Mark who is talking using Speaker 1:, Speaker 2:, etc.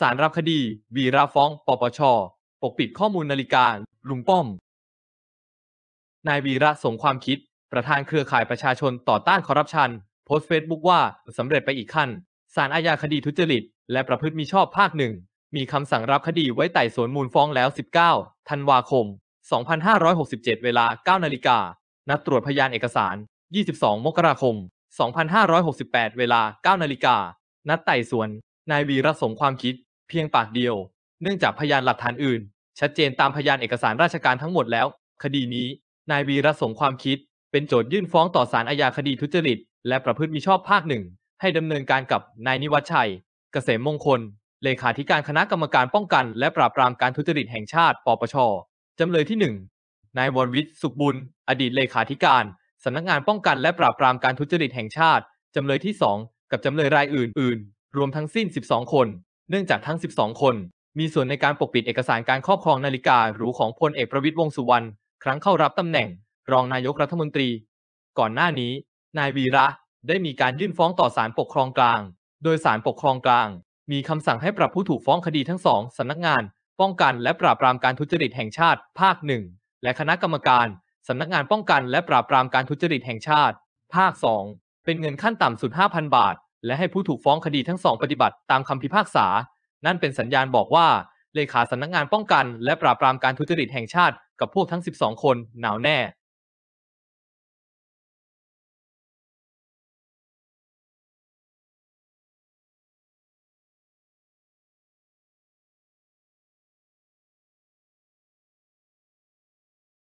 Speaker 1: สารรับคดี วีระฟ้อง ปปช ปกปิดข้อมูลนาฬิกาลุงป้อม นายวีระสงความคิด ประธานเครือข่ายประชาชนต่อต้านคอร์รัปชันโพสต์เฟซบุ๊กว่าสำเร็จไปอีกขั้นสารอาญาคดีทุจริต และประพฤติมิชอบภาคหนึ่งมีคำสั่งรับคดีไว้ไต่สวนมูลฟ้องแล้ว 19ธันวาคม 2567 เวลา 9 นาฬิกานัดตรวจพยานเอกสาร 22 มกราคม 2568 เวลา9นาฬิกานัดไต่สวนนายวีระสมความคิดเพียงปากเดียว เนื่องจากพยานหลักฐานอื่น ชัดเจนตามพยานเอกสารราชการทั้งหมดแล้ว คดีนี้นายวีระสมความคิด เป็นโจทยื่นฟ้องต่อศาลอาญาคดีทุจริต และประพฤติมิชอบภาคหนึ่งให้ดำเนินการกับนายนิวัชชัย เกษมมงคล เลขาธิการคณะกรรมการป้องกัน และปราบปรามการทุจริตแห่งชาติ ปปชจำเลยที่หนึ่งนายวรวิทย์ สุขบุญอดีตเลขาธิการสำนักงานป้องกันและปราบปรามการทุจริตแห่งชาติจำเลยที่สองกับจำเลยรายอื่น ๆรวมทั้งสิ้น 12 คน เนื่องจากทั้ง 12 คนมีส่วนในการปกปิดเอกสารการครอบครองนาฬิกาหรูของพลเอกประวิตรวงสุวรรณ ครั้งเข้ารับตำแหน่ง รองนายกรัฐมนตรี ก่อนหน้านี้ นายวีระได้มีการยื่นฟ้องต่อศาลปกครองกลาง โดยศาลปกครองกลาง มีคำสั่งให้ปรับผู้ถูกฟ้องคดีทั้งสองสำนักงาน ป้องกันและปราบปรามการทุจริตแห่งชาติภาคหนึ่งและคณะกรรมการสำนักงานป้องกันและปราบปรามการทุจริตแห่งชาติ ภาค 2 เป็นเงินขั้นต่ำสุด5,000บาทและให้ผู้ถูกฟ้องคดีทั้งสองปฏิบัติตามคำพิพากษา นั่นเป็นสัญญาณบอกว่า เลขาสำนักงานป้องกัน และปราบปรามการทุจริตแห่งชาติกับพวกทั้ง 12 คน หนาวแน่